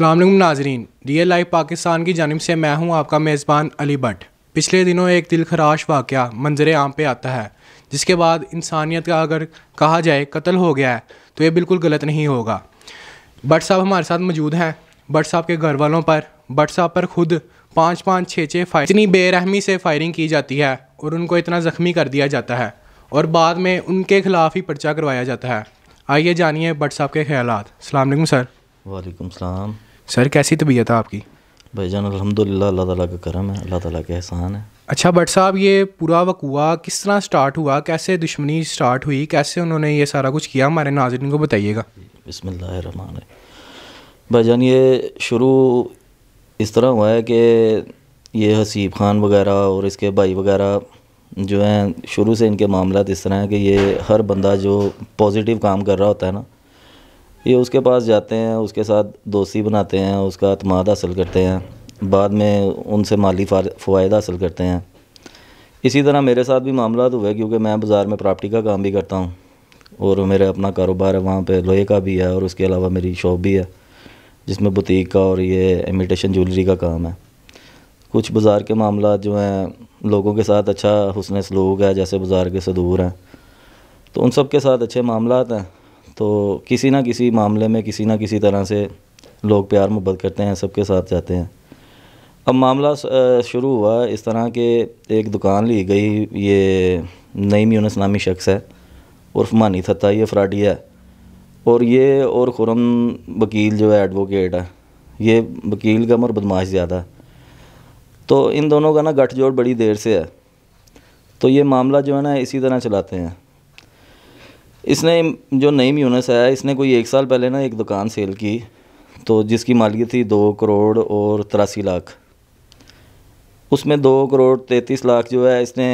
अल्लाम नाजरीन real life Pakistan की जानब से मैं हूं आपका मेज़बान अली भट्ट पिछले दिनों एक दिल खराश वाक़ मंजर आम पे आता है जिसके बाद इंसानियत का अगर कहा जाए कत्ल हो गया है तो ये बिल्कुल गलत नहीं होगा भट्ट साहब हमारे साथ मौजूद हैं भट्ट साहब के घर वालों पर भट्ट साहब पर खुद पाँच पाँच छः छः फायर इतनी बेरहमी से फायरिंग की जाती है और उनको इतना ज़ख्मी कर दिया जाता है और बाद में उनके ख़िलाफ़ ही पर्चा करवाया जाता है आइए जानिए भट्ट साहब के ख्याल सलामकुम सर वालेकुम सलाम सर कैसी तबीयत है आपकी जान अलहमदिल्ला अल्लाह ताला का करम है अल्लाह ताला का एहसान है अच्छा भट्ट साहब ये पूरा वकुआ किस तरह स्टार्ट हुआ कैसे दुश्मनी स्टार्ट हुई कैसे उन्होंने ये सारा कुछ किया हमारे नाजरन को बताइएगा बसमान जान ये शुरू इस तरह हुआ है कि ये हसीब खान वगैरह और इसके भाई वगैरह जो हैं शुरू से इनके मामला इस तरह हैं कि ये हर बंदा जो पॉजिटिव काम कर रहा होता है ना ये उसके पास जाते हैं उसके साथ दोस्ती बनाते हैं उसका अतमाद हासिल करते हैं बाद में उनसे माली फ़ायदा हासिल करते हैं इसी तरह मेरे साथ भी मामला तो हुए क्योंकि मैं बाज़ार में प्रॉपर्टी का काम भी करता हूँ और मेरा अपना कारोबार है वहाँ पर लोहे का भी है और उसके अलावा मेरी शॉप भी है जिसमें बुटीक का और ये इमिटेशन ज्वेलरी का काम है कुछ बाज़ार के मामला जो हैं लोगों के साथ अच्छा हुसन सलूक है जैसे बाज़ार के सदूर हैं तो उन सब के साथ अच्छे मामला हैं तो किसी ना किसी मामले में किसी ना किसी तरह से लोग प्यार मोहब्बत करते हैं सबके साथ जाते हैं अब मामला शुरू हुआ इस तरह के एक दुकान ली गई ये नईम यूनस नामी शख्स है उर्फ मानी थत्ता ये फ्राडिया है और ये और खुरम वकील जो है एडवोकेट है ये वकील कम और बदमाश ज़्यादा तो इन दोनों का ना गठजोड़ बड़ी देर से है तो ये मामला जो है ना इसी तरह चलाते हैं इसने जो नईम यूनस है इसने कोई एक साल पहले ना एक दुकान सेल की तो जिसकी मालियत थी दो करोड़ और तिरासी लाख उसमें दो करोड़ तैंतीस लाख जो है इसने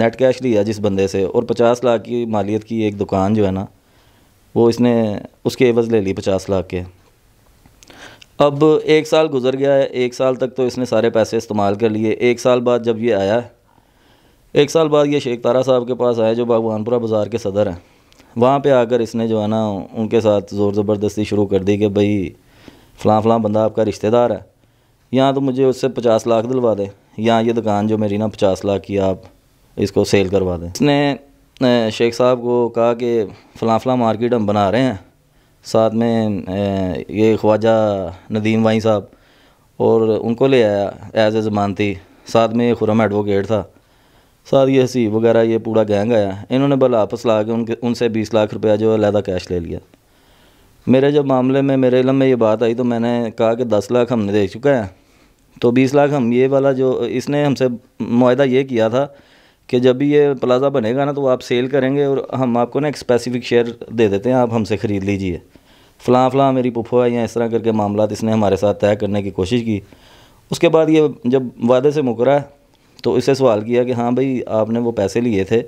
नेट कैश लिया जिस बंदे से और पचास लाख की मालियत की एक दुकान जो है ना वो इसने उसके एवज़ ले ली पचास लाख के अब एक साल गुजर गया है एक साल तक तो इसने सारे पैसे इस्तेमाल कर लिए एक साल बाद जब ये आया एक साल बाद ये शेख तारा साहब के पास आया जो बागवानपुरा बाज़ार के सदर हैं वहाँ पे आकर इसने जो है ना उनके साथ ज़ोर ज़बरदस्ती शुरू कर दी कि भाई फ़लाँ फ़लाँ बंदा आपका रिश्तेदार है यहाँ तो मुझे उससे पचास लाख दिलवा दें यहाँ ये दुकान जो मेरी ना पचास लाख की आप इसको सेल करवा दें इसने शेख साहब को कहा कि फ़लाँ फ़लाँ मार्केट हम बना रहे हैं साथ में ये ख्वाजा नदीम वाई साहब और उनको ले आया एज ए ज़मानती साथ में खुरम एडवोकेट था सारी हसी वगैरह ये पूरा गैंग आया इन्होंने भला आपस ला के उनके उनसे बीस लाख रुपया जो है लहदा कैश ले लिया मेरे जब मामले में मेरे इलम में ये बात आई तो मैंने कहा कि दस लाख हमने दे चुका है तो बीस लाख हम ये वाला जो इसने हमसे माहा ये किया था कि जब भी ये प्लाजा बनेगा ना तो आप सेल करेंगे और हम आपको ना एक स्पेसिफिक शेयर दे देते हैं आप हमसे ख़रीद लीजिए फ़लाँ फ़लाँ मेरी पुफो है या इस तरह करके मामला इसने हमारे साथ तय करने की कोशिश की उसके बाद ये जब वादे से मुकरा तो इससे सवाल किया कि हाँ भाई आपने वो पैसे लिए थे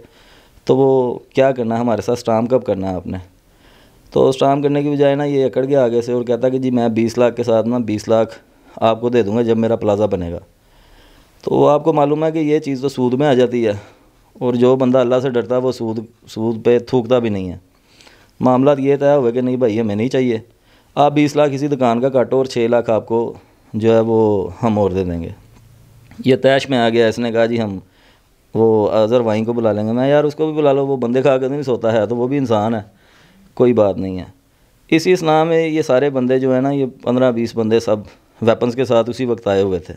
तो वो क्या करना हमारे साथ स्टाम कब करना है आपने तो स्टाम करने की बजाय ना ये अकड़ गया आगे से और कहता कि जी मैं बीस लाख के साथ ना बीस लाख आपको दे दूँगा जब मेरा प्लाजा बनेगा तो आपको मालूम है कि ये चीज़ तो सूद में आ जाती है और जो बंदा अल्लाह से डरता है वो सूद सूद पे थूकता भी नहीं है मामला ये तय हुआ कि नहीं भाई हमें नहीं चाहिए आप बीस लाख इसी दुकान का काटो और छः लाख आपको जो है वो हम और दे देंगे ये तैश में आ गया इसने कहा जी हम वो अज़र वाई को बुला लेंगे मैं यार उसको भी बुला लो वो बंदे खा कर नहीं सोता है तो वो भी इंसान है कोई बात नहीं है इसी स्नाह में ये सारे बंदे जो है ना ये पंद्रह बीस बंदे सब वेपन्स के साथ उसी वक्त आए हुए थे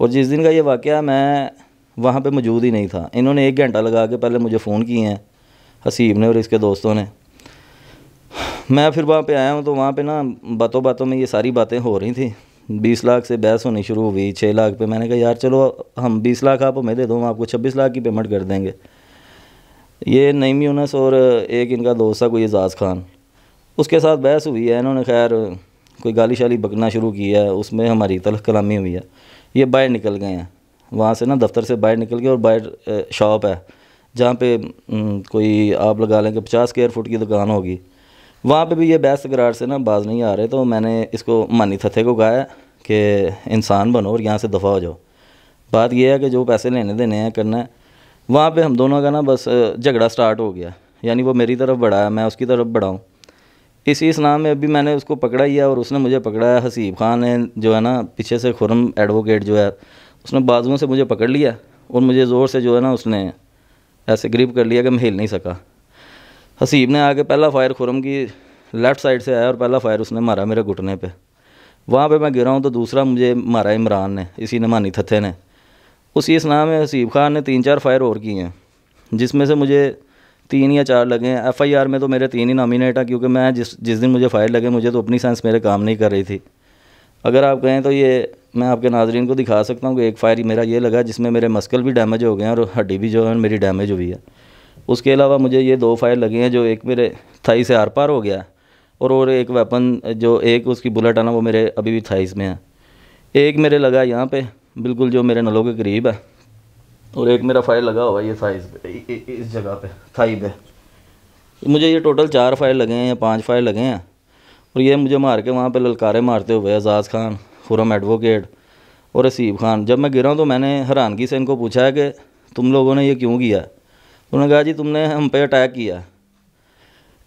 और जिस दिन का ये वाक़ मैं वहाँ पर मौजूद ही नहीं था इन्होंने एक घंटा लगा के पहले मुझे फ़ोन किए हैं हसीब ने और इसके दोस्तों ने मैं फिर वहाँ पे आया हूँ तो वहाँ पे ना बातों बातों में ये सारी बातें हो रही थी बीस लाख से बहस होनी शुरू हो गई छः लाख पे मैंने कहा यार चलो हम बीस लाख आप हमें दे दो हम आपको छब्बीस लाख की पेमेंट कर देंगे ये नईम यूनस और एक इनका दोस्त था कोई एजाज़ खान उसके साथ बहस हुई है इन्होंने खैर कोई गाली शाली बकना शुरू किया है उसमें हमारी तलख कलामी हुई है ये बाहर निकल गए हैं वहाँ से ना दफ्तर से बाहर निकल गए और बाहर शॉप है जहाँ पे कोई आप लगा लें कि पचास स्क्वेयर फुट की दुकान होगी वहाँ पे भी ये बैस गरार से ना बाज नहीं आ रहे तो मैंने इसको मानी थथे को कहा है कि इंसान बनो और यहाँ से दफ़ा हो जाओ बात यह है कि जो पैसे लेने देने हैं करना है वहाँ पे हम दोनों का ना बस झगड़ा स्टार्ट हो गया यानी वो मेरी तरफ बढ़ा है मैं उसकी तरफ बढ़ाऊँ इसी इस नाम में अभी मैंने उसको पकड़ा ही है और उसने मुझे पकड़ा है हसीब खान ने जो है ना पीछे से खुरम एडवोकेट जो है उसने बाजुओं से मुझे पकड़ लिया और मुझे ज़ोर से जो है ना उसने ऐसे ग्रिप कर लिया कि मैं हिल नहीं सका हसीब ने आके पहला फायर खुरम की लेफ़्ट साइड से आया और पहला फायर उसने मारा मेरे घुटने पे वहाँ पे मैं गिरा हूँ तो दूसरा मुझे मारा इमरान ने इसी ने मानी थथे ने उसी नाम में हसीब खान ने तीन चार फायर और किए हैं जिसमें से मुझे तीन या चार लगे हैं एफ़ में तो मेरे तीन ही नॉमिनेट हैं क्योंकि मैं जिस जिस दिन मुझे फायर लगे मुझे तो अपनी सेंस मेरे काम नहीं कर रही थी अगर आप कहें तो ये मैं आपके नाजरन को दिखा सकता हूँ कि एक फायर मेरा ये लगा जिसमें मेरे मस्कल भी डैमेज हो गए हैं और हड्डी भी जो है मेरी डैमेज हुई है उसके अलावा मुझे ये दो फायर लगी हैं जो एक मेरे थाई से आर पार हो गया और और एक वेपन जो एक उसकी बुलेट है ना वो मेरे अभी भी थाईस में है एक मेरे लगा यहाँ पे बिल्कुल जो मेरे नलों के करीब है और एक मेरा फायर लगा हुआ है ये थाईस पे इस जगह पे थाई पे मुझे ये टोटल चार फायर लगे हैं या पाँच फायर लगे हैं और ये मुझे मार के वहाँ पे ललकारे मारते हुए एजाज़ खान खुरम एडवोकेट और रसीब खान जब मैं गिरा तो मैंने हैरानगी से इनको पूछा है कि तुम लोगों ने ये क्यों किया है उन्होंने कहा जी तुमने हम पे अटैक किया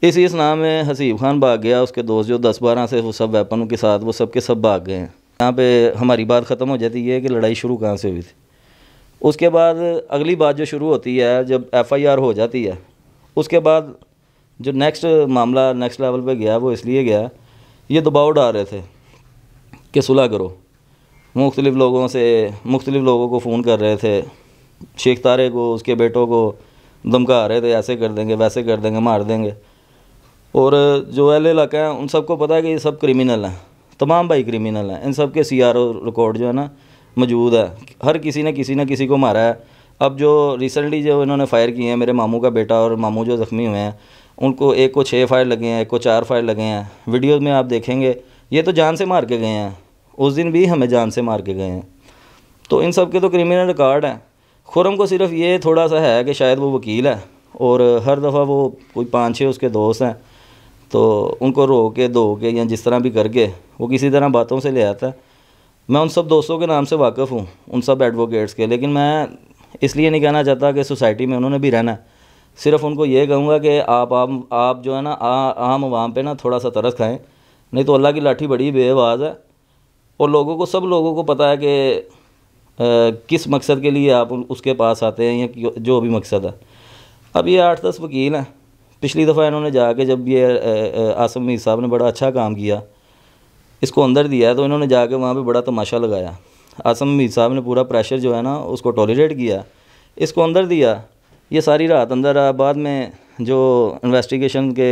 इसी इस नाम में हसीब खान भाग गया उसके दोस्त जो दस बारह से वो सब वेपन के साथ वो सब के सब भाग गए हैं यहाँ पे हमारी बात ख़त्म हो जाती है कि लड़ाई शुरू कहाँ से हुई थी उसके बाद अगली बात जो शुरू होती है जब एफआईआर हो जाती है उसके बाद जो नेक्स्ट मामला नेक्स्ट लेवल पे गया वो इसलिए गया ये दबाव डाल रहे थे कि सुलह करो मुख्तलिफ़ लोगों से मुख्तलिफ़ लोगों को फ़ोन कर रहे थे शेख तारे को उसके बेटों को धमका रहे थे ऐसे कर देंगे वैसे कर देंगे मार देंगे और जो एल इलाका हैं उन सबको पता है कि ये सब क्रिमिनल हैं तमाम भाई क्रिमिनल हैं इन सब के सी रिकॉर्ड जो है ना मौजूद है हर किसी ने किसी ने किसी को मारा है अब जो रिसेंटली जो इन्होंने फायर किए हैं मेरे मामू का बेटा और मामू जो ज़ख्मी हुए हैं उनको एक को छः फायर लगे हैं एक को चार फायर लगे हैं वीडियो में आप देखेंगे ये तो जान से मार के गए हैं उस दिन भी हमें जान से मार के गए हैं तो इन सब के तो क्रिमिनल रिकॉर्ड हैं खुरम को सिर्फ ये थोड़ा सा है कि शायद वो वकील है और हर दफ़ा वो कोई पाँच छः उसके दोस्त हैं तो उनको रो के धो के या जिस तरह भी करके वो किसी तरह बातों से ले आता है मैं उन सब दोस्तों के नाम से वाकफ़ हूँ उन सब एडवोकेट्स के लेकिन मैं इसलिए नहीं कहना चाहता कि सोसाइटी में उन्होंने भी रहना है सिर्फ उनको ये कहूँगा कि आप आम आप जो है ना आम आवाम पे ना थोड़ा सा तरस खाएं नहीं तो अल्लाह की लाठी बड़ी बेवाज़ है और लोगों को सब लोगों को पता है कि किस मकसद के लिए आप उसके पास आते हैं या जो भी मकसद है अब ये आठ दस वकील हैं पिछली दफ़ा इन्होंने जाके जब ये आसम मीर साहब ने बड़ा अच्छा काम किया इसको अंदर दिया तो इन्होंने जाके वहाँ पे बड़ा तमाशा लगाया आसम मीर साहब ने पूरा प्रेशर जो है ना उसको टॉलीरेट किया इसको अंदर दिया ये सारी रात अंदर रहा बाद में जो इन्वेस्टिगेशन के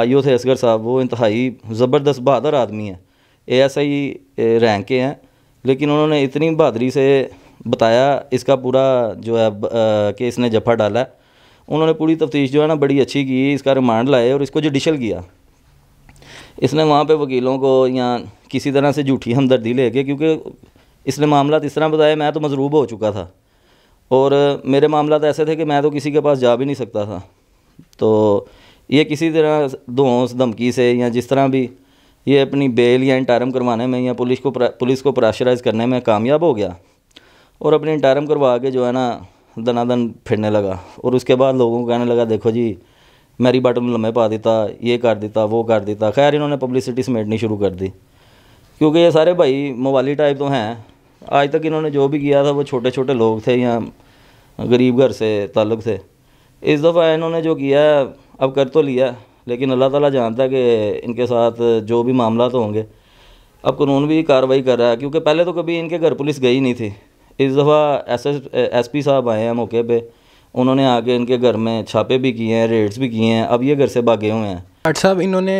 आईओ थे असगर साहब वो इंतहाई ज़बरदस्त बहादुर आदमी हैं ए एस आई रैंक के हैं लेकिन उन्होंने इतनी बहादुरी से बताया इसका पूरा जो है कि इसने जफा डाला उन्होंने पूरी तफ्तीश जो है ना बड़ी अच्छी की इसका रिमांड लाए और इसको जुडिशल किया इसने वहाँ पे वकीलों को या किसी तरह से झूठी हमदर्दी लेके क्योंकि इसने मामला इस तरह बताया मैं तो मजरूब हो चुका था और मेरे मामला ऐसे थे कि मैं तो किसी के पास जा भी नहीं सकता था तो ये किसी तरह धोस धमकी से या जिस तरह भी ये अपनी बेल या इंटारम करवाने में या पुलिस को पुलिस को प्रेशराइज़ करने में कामयाब हो गया और अपने इंटारम करवा के जो है ना दनादन फिरने लगा और उसके बाद लोगों को कहने लगा देखो जी मैरी बाटम लम्बे पा देता ये कर देता वो कर देता खैर इन्होंने पब्लिसिटी समेटनी शुरू कर दी क्योंकि ये सारे भाई मोबाइली टाइप तो हैं आज तक इन्होंने जो भी किया था वो छोटे छोटे लोग थे या गरीब घर से ताल्लुक़ थे इस दफ़ा इन्होंने जो किया अब कर तो लिया लेकिन अल्लाह ताला जानता है कि इनके साथ जो भी मामला तो होंगे अब कानून भी कार्रवाई कर रहा है क्योंकि पहले तो कभी इनके घर पुलिस गई नहीं थी इस दफ़ा एस एस एस पी साहब आए हैं मौके पर उन्होंने आके इनके घर में छापे भी किए हैं रेड्स भी किए हैं अब ये घर से भागे हुए हैं डॉक्टर साहब इन्होंने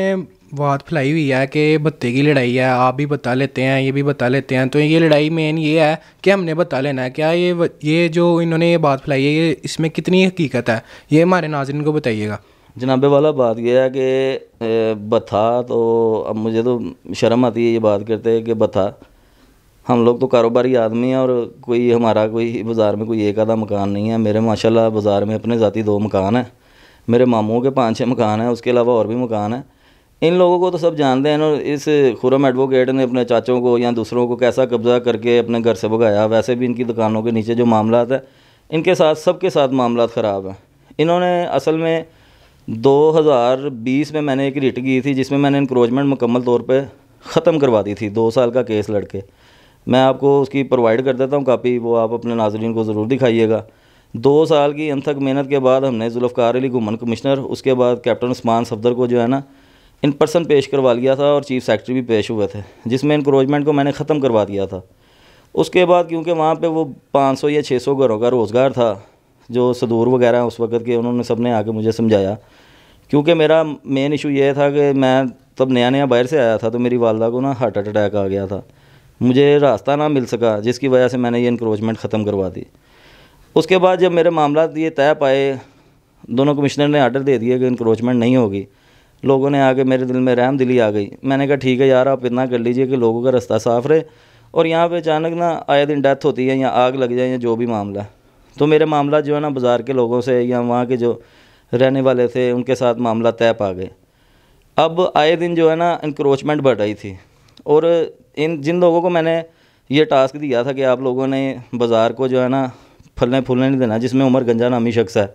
बात फैलाई हुई है कि बत्ते की लड़ाई है आप भी बता लेते हैं ये भी बता लेते हैं तो ये लड़ाई मेन ये है कि हमने बता लेना है क्या ये ये जो इन्होंने ये बात फैलाई है ये इसमें कितनी हकीकत है ये हमारे नाजरन को बताइएगा जनाबे वाला बात यह है कि बथा तो अब मुझे तो शर्म आती है ये बात करते हैं कि बथा हम लोग तो कारोबारी आदमी हैं और कोई हमारा कोई बाज़ार में कोई एक आधा मकान नहीं है मेरे माशाल्लाह बाज़ार में अपने ज़ाती दो मकान हैं मेरे मामों के पाँच छः मकान हैं उसके अलावा और भी मकान हैं इन लोगों को तो सब जानते हैं और इस खुरम एडवोकेट ने अपने चाचों को या दूसरों को कैसा कब्ज़ा करके अपने घर से भगाया वैसे भी इनकी दुकानों के नीचे जो मामला है इनके साथ सबके साथ मामला ख़राब हैं इन्होंने असल में 2020 में मैंने एक रिट की थी जिसमें मैंने इंक्रोचमेंट मुकम्मल तौर पे ख़त्म करवा दी थी दो साल का केस लड़के मैं आपको उसकी प्रोवाइड कर देता हूँ कापी वो आप अपने नाजरन को ज़रूर दिखाइएगा दो साल की अनथक मेहनत के बाद हमने जुल्फ़ार अली घुमन कमिश्नर उसके बाद कैप्टन उस्मान सफदर को जो है ना इन पर्सन पेश करवा लिया था और चीफ सेक्रेटरी भी पेश हुए थे जिसमें इंक्रोचमेंट को मैंने ख़त्म करवा दिया था उसके बाद क्योंकि वहाँ पे वो 500 या 600 घरों का रोज़गार था जो सदूर वगैरह उस वक्त के उन्होंने सब ने आके मुझे समझाया क्योंकि मेरा मेन इशू ये था कि मैं तब नया नया बाहर से आया था तो मेरी वालदा को ना हार्ट अटैक आ गया था मुझे रास्ता ना मिल सका जिसकी वजह से मैंने ये इनक्रोचमेंट ख़त्म करवा दी उसके बाद जब मेरे मामला ये तय पाए दोनों कमिश्नर ने आर्डर दे दिया कि इनक्रोचमेंट नहीं होगी लोगों ने आके मेरे दिल में रहम दिली आ गई मैंने कहा ठीक है यार आप इतना कर लीजिए कि लोगों का रास्ता साफ रहे और यहाँ पे अचानक ना आए दिन डेथ होती है या आग लग जाए या जो भी मामला है तो मेरे मामला जो है ना बाज़ार के लोगों से या वहाँ के जो रहने वाले थे उनके साथ मामला तय पा गए अब आए दिन जो है ना इंक्रोचमेंट बढ़ रही थी और इन जिन लोगों को मैंने ये टास्क दिया था कि आप लोगों ने बाज़ार को जो है ना फलने फूलने नहीं देना जिसमें उमर गंजा नामी शख्स है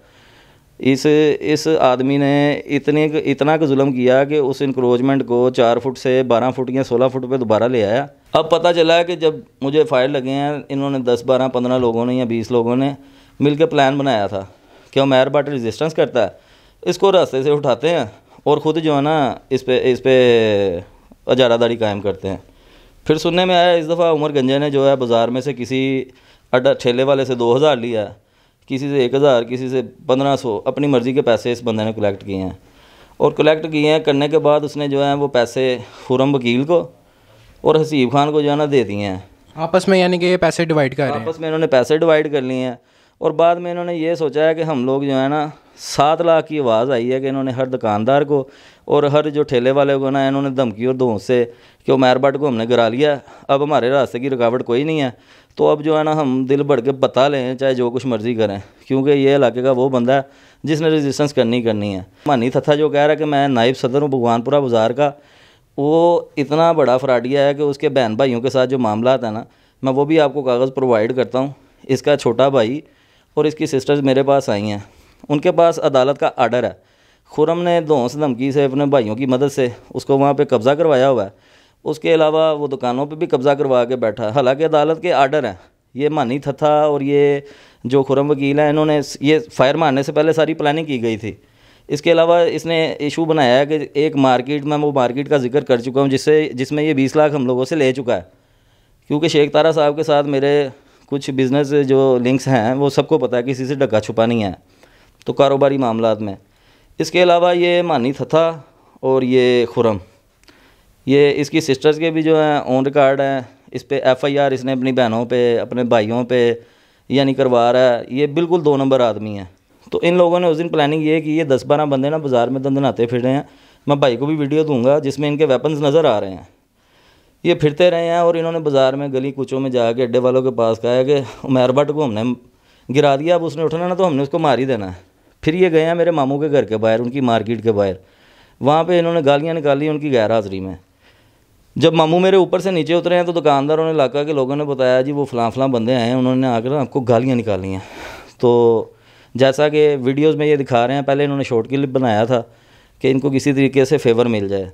इस इस आदमी ने इतने इतना का जुल्म किया कि उस इंक्रोचमेंट को चार फुट से बारह फुट या सोलह फुट पे दोबारा ले आया अब पता चला कि जब मुझे फायर लगे हैं इन्होंने दस बारह पंद्रह लोगों ने या बीस लोगों ने मिलकर प्लान बनाया था कि मैर बट रजिस्टेंस करता है इसको रास्ते से उठाते हैं और ख़ुद जो है ना इस पर इस पर अजारादारी कायम करते हैं फिर सुनने में आया इस दफ़ा उमर गंजे ने जो है बाज़ार में से किसी अड्डा ठेले वाले से दो हज़ार लिया है किसी से एक हज़ार किसी से पंद्रह सौ अपनी मर्ज़ी के पैसे इस बंदे ने कलेक्ट किए हैं और कलेक्ट किए हैं करने के बाद उसने जो है वो पैसे फुरम वकील को और हसीब खान को जो है ना दे दिए हैं आपस में यानी कि ये पैसे डिवाइड कर आपस में इन्होंने पैसे डिवाइड कर लिए हैं और बाद में इन्होंने ये सोचा है कि हम लोग जो है ना सात लाख की आवाज़ आई है कि इन्होंने हर दुकानदार को और हर जो ठेले वाले को ना इन्होंने धमकी और धों से कि वो मैरबाट को हमने गिरा लिया अब हमारे रास्ते की रुकावट कोई नहीं है तो अब जो है ना हम दिल बढ़ के पता लें चाहे जो कुछ मर्ज़ी करें क्योंकि ये इलाके का वो बंदा है जिसने रजिस्टेंस करनी करनी है मानी थथा जो कह रहा है कि मैं नायब सदर हूँ भगवानपुरा बाज़ार का वो इतना बड़ा फ्राडिया है कि उसके बहन भाइयों के साथ जो मामला है ना मैं वो भी आपको कागज़ प्रोवाइड करता हूँ इसका छोटा भाई और इसकी सिस्टर्स मेरे पास आई हैं उनके पास अदालत का आर्डर है खुरम ने दोस धमकी से अपने भाइयों की मदद से उसको वहाँ पर कब्ज़ा करवाया हुआ है उसके अलावा वो दुकानों पर भी कब्ज़ा करवा के बैठा है अदालत के आर्डर हैं ये मानी थथा और ये जो खुरम वकील हैं इन्होंने ये फायर मारने से पहले सारी प्लानिंग की गई थी इसके अलावा इसने इशू बनाया है कि एक मार्केट में वो मार्केट का जिक्र कर चुका हूँ जिससे जिसमें ये बीस लाख हम लोगों से ले चुका है क्योंकि शेख तारा साहब के साथ मेरे कुछ बिज़नेस जो लिंक्स हैं वो सबको पता है किसी से डका छुपा नहीं है तो कारोबारी मामला में इसके अलावा ये मानी थथा और ये खुरम ये इसकी सिस्टर्स के भी जो हैं ओन रिकार्ड हैं इस पर एफ़ आई आर इसने अपनी बहनों पे अपने भाइयों पे यानी करवा रहा है ये बिल्कुल दो नंबर आदमी है तो इन लोगों ने उस दिन प्लानिंग ये कि ये दस बारह बंदे ना बाज़ार में दंदनाते फिर रहे हैं मैं भाई को भी वीडियो दूंगा जिसमें इनके वेपन्स नज़र आ रहे हैं ये फिरते रहे हैं और इन्होंने बाज़ार में गली कुचों में जाके अड्डे वालों के पास कहा कि उमेर भट्ट को हमने गिरा दिया अब उसने उठना ना तो हमने उसको मार ही देना है फिर ये गए हैं मेरे मामू के घर के बाहर उनकी मार्केट के बाहर वहाँ पे इन्होंने गालियाँ निकाली उनकी गैर हाज़िरी में जब मामू मेरे ऊपर से नीचे उतरे हैं तो दुकानदारों ने इलाका के लोगों ने बताया जी वो फलां फलां बंदे आए हैं उन्होंने आकर आपको गालियाँ निकाली हैं तो जैसा कि वीडियोस में ये दिखा रहे हैं पहले इन्होंने शॉर्ट क्लिप बनाया था कि इनको किसी तरीके से फेवर मिल जाए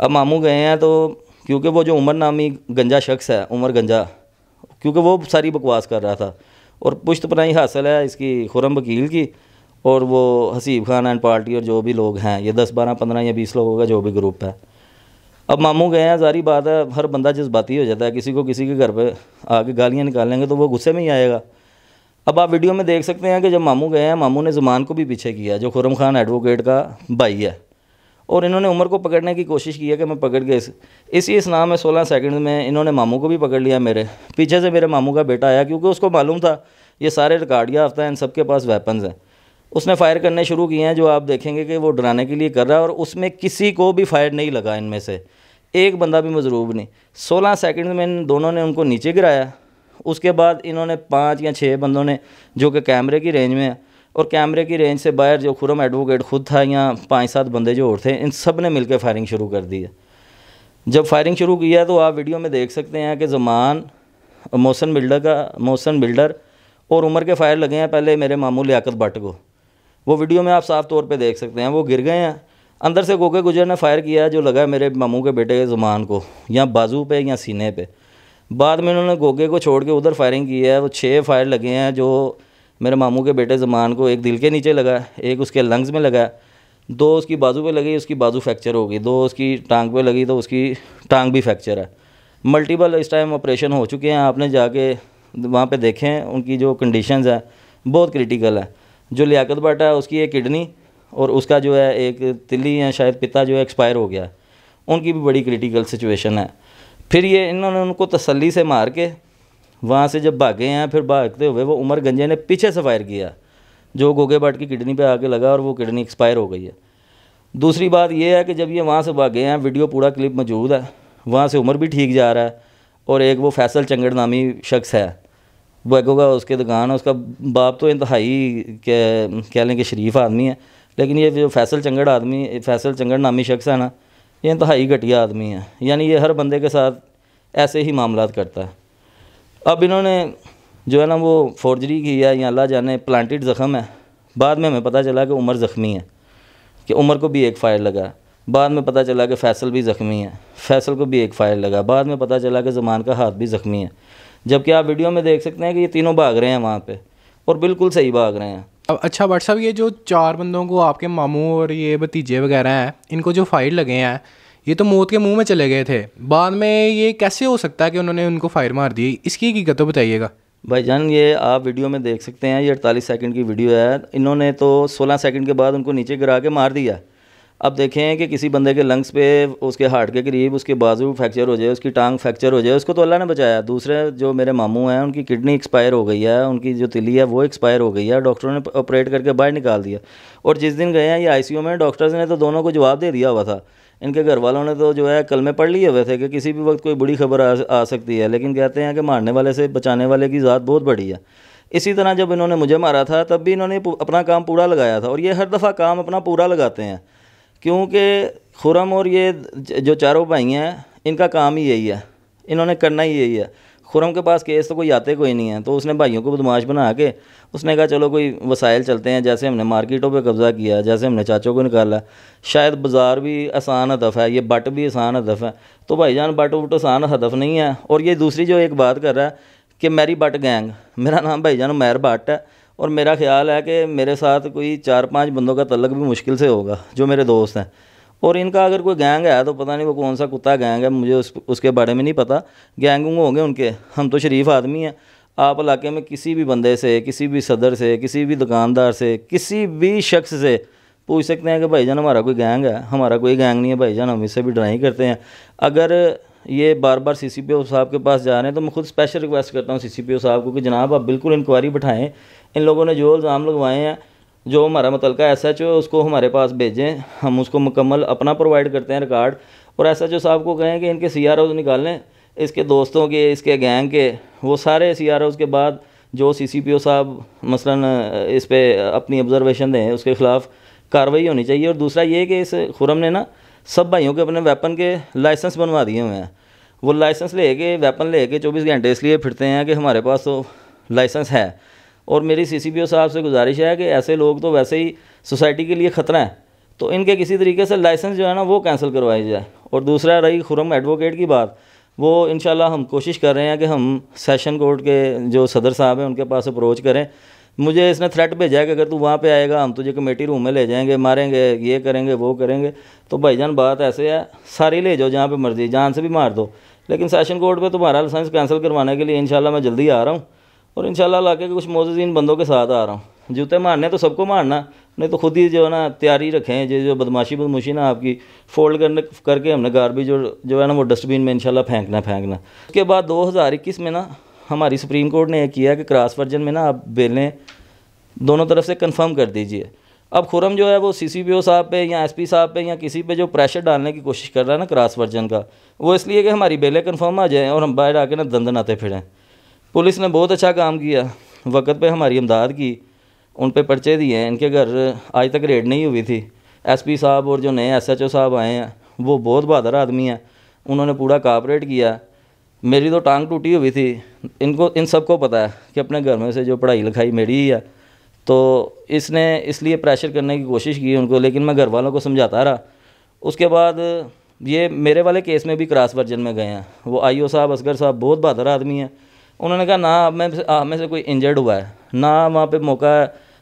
अब मामू गए हैं तो क्योंकि वो जो उमर नामी गंजा शख्स है उमर गंजा क्योंकि वो सारी बकवास कर रहा था और पुश्त पनाही हासिल है इसकी खुरम वकील की और वो हसीब खान एंड पार्टी और जो भी लोग हैं ये दस बारह पंद्रह या बीस लोगों का जो भी ग्रुप है अब मामू गए हैं जारी बात है हर बंदा जज्बाती हो जाता है किसी को किसी के घर पे आके गालियाँ निकालेंगे तो वो गुस्से में ही आएगा अब आप वीडियो में देख सकते हैं कि जब मामू गए हैं मामू ने ज़ुमान को भी पीछे किया जो खुरम खान एडवोकेट का भाई है और इन्होंने उमर को पकड़ने की कोशिश की है कि मैं पकड़ के इस इसी इस नाम में सोलह सेकंड में इन्होंने मामू को भी पकड़ लिया मेरे पीछे से मेरे मामू का बेटा आया क्योंकि उसको मालूम था ये सारे रिकार्ड या हफ्ता इन सबके पास वेपन्स हैं उसने फायर करने शुरू किए हैं जो आप देखेंगे कि वो डराने के लिए कर रहा है और उसमें किसी को भी फायर नहीं लगा इनमें से एक बंदा भी मजरूब नहीं सोलह सेकेंड में इन दोनों ने उनको नीचे गिराया उसके बाद इन्होंने पाँच या छः बंदों ने जो कि कैमरे की रेंज में है और कैमरे की रेंज से बाहर जो खुरम एडवोकेट खुद था या पाँच सात बंदे जो और थे इन सब ने मिलकर फायरिंग शुरू कर दी है जब फायरिंग शुरू किया तो आप वीडियो में देख सकते हैं कि जमान मोसन बिल्डर का मोसन बिल्डर और उमर के फायर लगे हैं पहले मेरे मामू लियाकत भट्ट को वो वीडियो में आप साफ तौर पर देख सकते हैं वो गिर गए हैं अंदर से गोके गुजर ने फायर किया है जो लगा है मेरे मामू के बेटे जुमान को या बाजू पे या सीने पे बाद में उन्होंने गोके को छोड़ के उधर फायरिंग की है वो छः फायर लगे हैं जो मेरे मामू के बेटे जमान को एक दिल के नीचे लगा एक उसके लंग्स में लगा दो उसकी बाजू पे लगी उसकी बाजू फ्रैक्चर हो गई दो उसकी टांग पे लगी तो उसकी टांग भी फ्रैक्चर है मल्टीपल इस टाइम ऑपरेशन हो चुके हैं आपने जाके वहाँ पर देखें उनकी जो कंडीशन है बहुत क्रिटिकल है जो लियाकत बाटा है उसकी एक किडनी और उसका जो है एक तिल्ली या शायद पिता जो है एक्सपायर हो गया उनकी भी बड़ी क्रिटिकल सिचुएशन है फिर ये इन्होंने उनको तसल्ली से मार के वहाँ से जब भागे हैं फिर भागते हुए वो उमर गंजे ने पीछे से फायर किया जो गोगे भट्ट की किडनी पे आके लगा और वो किडनी एक्सपायर हो गई है दूसरी बात यह है कि जब ये वहाँ से भागे हैं वीडियो पूरा क्लिप मौजूद है वहाँ से उम्र भी ठीक जा रहा है और एक वो फैसल चंगड़ नामी शख्स है का उसके दुकान है उसका बाप तो इंतहाई कह लें कि शरीफ आदमी है लेकिन ये जो फैसल चंगड़ आदमी फैसल चंगड़ नामी शख्स है ना ये इंतहाई घटिया आदमी है यानी ये हर बंदे के साथ ऐसे ही मामला करता है अब इन्होंने जो है ना वो फोर्जरी की है या अल्लाह जाने प्लांटेड ज़ख़म है बाद में हमें पता चला कि उमर ज़ख्मी है कि उमर को भी एक फ़ायर लगा बाद में पता चला कि फ़ैसल भी ज़ख्मी है फैसल को भी एक फ़ायर लगा बाद में पता चला कि जमान का हाथ भी ज़ख्मी है जबकि आप वीडियो में देख सकते हैं कि ये तीनों भाग रहे हैं वहाँ पर और बिल्कुल सही भाग रहे हैं अब अच्छा बट साहब ये जो चार बंदों को आपके मामू और ये भतीजे वगैरह हैं इनको जो फायर लगे हैं ये तो मौत के मुंह में चले गए थे बाद में ये कैसे हो सकता है कि उन्होंने उनको फायर मार दी इसकी हकीकत तो बताइएगा भाई जान ये आप वीडियो में देख सकते हैं ये अड़तालीस सेकंड की वीडियो है इन्होंने तो 16 सेकंड के बाद उनको नीचे गिरा के मार दिया अब देखें कि किसी बंदे के लंग्स पे उसके हार्ट के करीब उसके बाजू फ्रैक्चर हो जाए उसकी टांग फ्रैक्चर हो जाए उसको तो अल्लाह ने बचाया दूसरे जो मेरे मामू हैं उनकी किडनी एक्सपायर हो गई है उनकी जो तिली है वो एक्सपायर हो गई है डॉक्टरों ने ऑपरेट करके बाहर निकाल दिया और जिस दिन गए हैं ये आई में डॉक्टर्स ने तो दोनों को जवाब दे दिया हुआ था इनके घर वालों ने तो जो है कल में पढ़ लिए हुए थे कि किसी भी वक्त कोई बुरी खबर आ, सकती है लेकिन कहते हैं कि मारने वाले से बचाने वाले की ज़ात बहुत बड़ी है इसी तरह जब इन्होंने मुझे मारा था तब भी इन्होंने अपना काम पूरा लगाया था और ये हर दफ़ा काम अपना पूरा लगाते हैं क्योंकि खुरम और ये जो चारों भाई हैं इनका काम ही यही है इन्होंने करना ही यही है खुरम के पास केस तो कोई आते कोई नहीं है तो उसने भाइयों को बदमाश बना के उसने कहा चलो कोई वसाइल चलते हैं जैसे हमने मार्केटों पे कब्ज़ा किया जैसे हमने चाचों को निकाला शायद बाज़ार भी आसान हदफ है ये बट भी आसान हदफ है तो भाई जान बट वट आसान हदफ नहीं है और ये दूसरी जो एक बात कर रहा है कि मैरी बट गैंग मेरा नाम भाई जान मैर भट्ट है और मेरा ख्याल है कि मेरे साथ कोई चार पांच बंदों का तलक भी मुश्किल से होगा जो मेरे दोस्त हैं और इनका अगर कोई गैंग है तो पता नहीं वो कौन सा कुत्ता गैंग है मुझे उस, उसके बारे में नहीं पता गैंग होंगे उनके हम तो शरीफ आदमी हैं आप इलाके में किसी भी बंदे से किसी भी सदर से किसी भी दुकानदार से किसी भी शख्स से पूछ सकते हैं कि भाईजान हमारा कोई गैंग है हमारा कोई गैंग नहीं है भाईजान हम इससे भी ड्राइंग करते हैं अगर ये बार बार सी सी पी ओ साहब के पास जा रहे हैं तो मैं खुद स्पेशल रिक्वेस्ट करता हूँ सी सी पी ओ साहब को कि जनाब आप बिल्कुल इंक्वायरी बैठाएँ इन लोगों ने जो इल्ज़ाम लगवाए हैं जो हमारा मुतलका एस एच ओ उसको हमारे पास भेजें हम उसको मुकम्मल अपना प्रोवाइड करते हैं रिकार्ड और एस एच ओ साहब को कहें कि इनके सी आर ओज निकालें इसके दोस्तों के इसके गैंग के वो सारे सी आर ओज के बाद जो सी सी पी ओ साहब मसला इस पर अपनी ऑब्जर्वेशन दें उसके ख़िलाफ़ कार्रवाई होनी चाहिए और दूसरा ये कि इस खुरम ने ना सब भाइयों के अपने वेपन के लाइसेंस बनवा दिए हुए हैं वो लाइसेंस ले के वेपन ले के चौबीस घंटे इसलिए फिरते हैं कि हमारे पास तो लाइसेंस है और मेरी सी सी साहब से गुजारिश है कि ऐसे लोग तो वैसे ही सोसाइटी के लिए ख़तरा है तो इनके किसी तरीके से लाइसेंस जो है ना वो कैंसिल करवाई जाए और दूसरा रही खुरम एडवोकेट की बात वो इन हम कोशिश कर रहे हैं कि हम सेशन कोर्ट के जो सदर साहब हैं उनके पास अप्रोच करें मुझे इसने थ्रेट भेजा है कि अगर तू वहाँ पे आएगा हम तुझे कमेटी रूम में ले जाएंगे मारेंगे ये करेंगे वो करेंगे तो भाई जान बात ऐसे है सारी ले जाओ जहाँ पे मर्जी जान से भी मार दो लेकिन सेशन कोर्ट पे तुम्हारा लाइसेंस कैंसिल करवाने के लिए शाला मैं जल्दी आ रहा हूँ और इन इंशाल्लाह के कुछ मोजन बंदों के साथ आ रहा हूँ जूते मारने तो सबको मारना नहीं तो खुद ही जो है ना तैयारी रखें जो जो बदमाशी बदमाशी ना आपकी फोल्ड करने करके हमने गारबेज जो जो है ना वो डस्टबिन में इंशाल्लाह फेंकना फेंकना उसके बाद 2021 में ना हमारी सुप्रीम कोर्ट ने यह किया कि क्रॉस वर्जन में ना आप बेलें दोनों तरफ से कंफर्म कर दीजिए अब खुरम जो है वो सी सी पी ओ साहब पे या एस पी साहब पे या किसी पे जो प्रेशर डालने की कोशिश कर रहा है ना क्रॉस वर्जन का वो इसलिए कि हमारी बेलें कन्फर्म आ जाएँ और हम बाहर आके ना दंदन आते फिरें पुलिस ने बहुत अच्छा काम किया वक्त पर हमारी इमदाद की उन पर पर्चे दिए हैं इनके घर आज तक रेड नहीं हुई थी एस पी साहब और जो नए एस एच ओ साहब आए हैं वो बहुत बहादुर आदमी हैं उन्होंने पूरा कापरेट किया मेरी तो टांग टूटी हुई थी इनको इन सबको पता है कि अपने घर में से जो पढ़ाई लिखाई मेरी ही है तो इसने इसलिए प्रेशर करने की कोशिश की उनको लेकिन मैं घर वालों को समझाता रहा उसके बाद ये मेरे वाले केस में भी क्रास वर्जन में गए हैं वो आईओ साहब असगर साहब बहुत बहादुर आदमी हैं उन्होंने कहा ना अब मैं आप में से कोई इंजर्ड हुआ है ना वहाँ पे मौका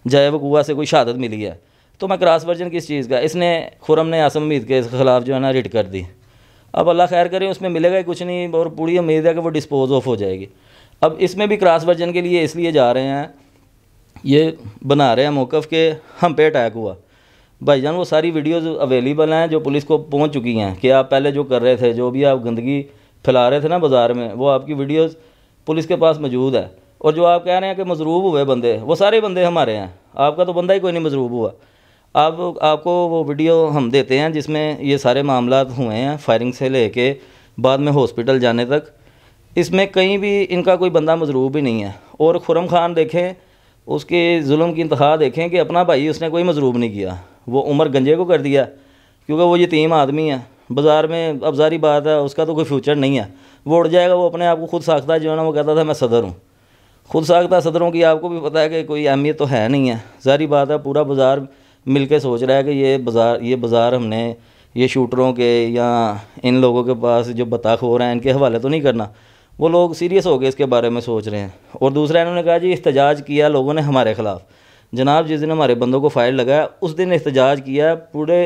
जय वकुआ से कोई शहादत मिली है तो मैं क्रास वर्जन किस चीज़ का इसने खुरम ने आसम मीद के खिलाफ जो है ना रिट कर दी अब अल्लाह खैर करे उसमें मिलेगा ही कुछ नहीं और पूरी उम्मीद है कि वो डिस्पोज ऑफ हो जाएगी अब इसमें भी क्रॉस वर्जन के लिए इसलिए जा रहे हैं ये बना रहे हैं मौक़ के हम पे अटैक हुआ भाई जान वो सारी वीडियोज़ अवेलेबल हैं जो पुलिस को पहुँच चुकी हैं कि आप पहले जो कर रहे थे जो भी आप गंदगी फैला रहे थे ना बाज़ार में वो आपकी वीडियोज़ पुलिस के पास मौजूद है और जो आप कह रहे हैं कि मजरूब हुए बंदे वो सारे बंदे हमारे हैं आपका तो बंदा ही कोई नहीं मजरूब हुआ अब आपको वो वीडियो हम देते हैं जिसमें ये सारे मामला हुए हैं फायरिंग से ले कर बाद में हॉस्पिटल जाने तक इसमें कहीं भी इनका कोई बंदा मजरूब भी नहीं है और खुरम खान देखें उसके जुल्म की इंतहा देखें कि अपना भाई उसने कोई मजरूब नहीं किया वो उमर गंजे को कर दिया क्योंकि वो यतीम आदमी है बाज़ार में अब जारी बात है उसका तो कोई फ्यूचर नहीं है वो उड़ जाएगा वो अपने आप को खुद साख्ता जो है ना वो कहता था मैं सदर हूँ खुद साख्ता सदरों की आपको भी पता है कि कोई अहमियत तो है नहीं है जारी बात है पूरा बाज़ार के सोच रहा है कि ये बाज़ार ये बाज़ार हमने ये शूटरों के या इन लोगों के पास जो बताखोर हैं इनके हवाले तो नहीं करना वो लोग सीरियस हो गए इसके बारे में सोच रहे हैं और दूसरा इन्होंने कहा जी एहतजाज किया लोगों ने हमारे ख़िलाफ़ जनाब जिस दिन हमारे बंदों को फ़ायर लगाया उस दिन एहतजाज किया पूरे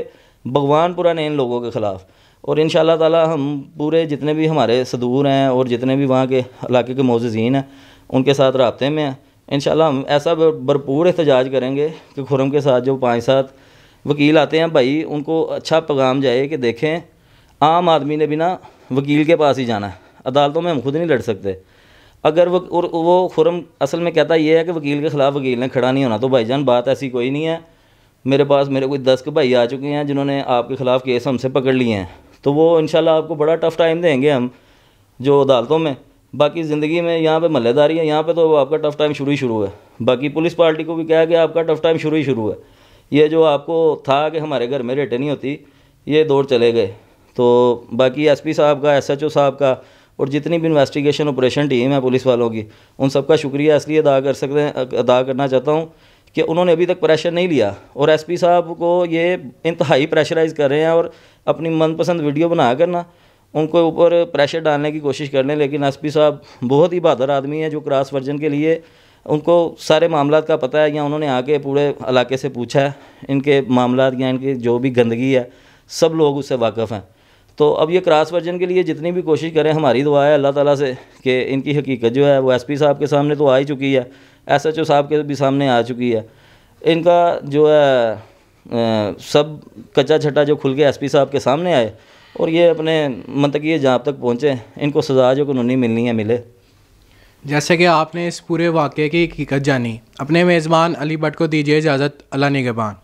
भगवानपुरा ने इन लोगों के ख़िलाफ़ और इन ताला हम पूरे जितने भी हमारे सदूर हैं और जितने भी वहाँ के इलाके के मोजीन हैं उनके साथ रबते में हैं इन हम ऐसा भरपूर एहतजाज करेंगे कि खुरम के साथ जो पाँच सात वकील आते हैं भाई उनको अच्छा पैगाम जाए कि देखें आम आदमी ने बिना वकील के पास ही जाना है अदालतों में हम खुद नहीं लड़ सकते अगर वो और वो खुरम असल में कहता ये है कि वकील के ख़िलाफ़ वकील ने खड़ा नहीं होना तो भाई जान बात ऐसी कोई नहीं है मेरे पास मेरे कोई दस के भाई आ चुके हैं जिन्होंने आपके ख़िलाफ़ केस हमसे पकड़ लिए हैं तो वो इन आपको बड़ा टफ़ टाइम देंगे हम जो अदालतों में बाकी ज़िंदगी में यहाँ पे मल्लेदारी है यहाँ पे तो आपका टफ़ टाइम शुरू ही शुरू है बाकी पुलिस पार्टी को भी क्या है कि आपका टफ़ टाइम शुरू ही शुरू है ये जो आपको था कि हमारे घर में रेटे नहीं होती ये दौड़ चले गए तो बाकी एसपी साहब का एसएचओ साहब का और जितनी भी इन्वेस्टिगेशन ऑपरेशन टीम है पुलिस वालों की उन सबका शुक्रिया इसलिए अदा कर सकते हैं अदा करना चाहता हूँ कि उन्होंने अभी तक प्रेशर नहीं लिया और एसपी साहब को ये इंतहाई प्रेशराइज़ कर रहे हैं और अपनी मनपसंद वीडियो बना करना उनको ऊपर प्रेशर डालने की कोशिश कर लें लेकिन पी साहब बहुत ही बहादुर आदमी है जो क्रास वर्जन के लिए उनको सारे मामला का पता है या उन्होंने आके पूरे इलाके से पूछा है इनके मामला या इनकी जो भी गंदगी है सब लोग उससे वाकफ़ हैं तो अब ये क्रास वर्जन के लिए जितनी भी कोशिश करें हमारी दुआ है अल्लाह ताला से कि इनकी हकीकत जो है वो एसपी साहब के सामने तो आ ही चुकी है एसएचओ साहब के भी सामने आ चुकी है इनका जो है सब कच्चा छट्टा जो खुल के पी साहब के सामने आए और ये अपने मतलब ये जहाँ तक पहुँचे इनको सजा जो कानूनी मिलनी है मिले जैसे कि आपने इस पूरे वाक़े की हकीकत जानी अपने मेज़बान अली भट्ट को दीजिए इजाज़त अल्लाह निगबान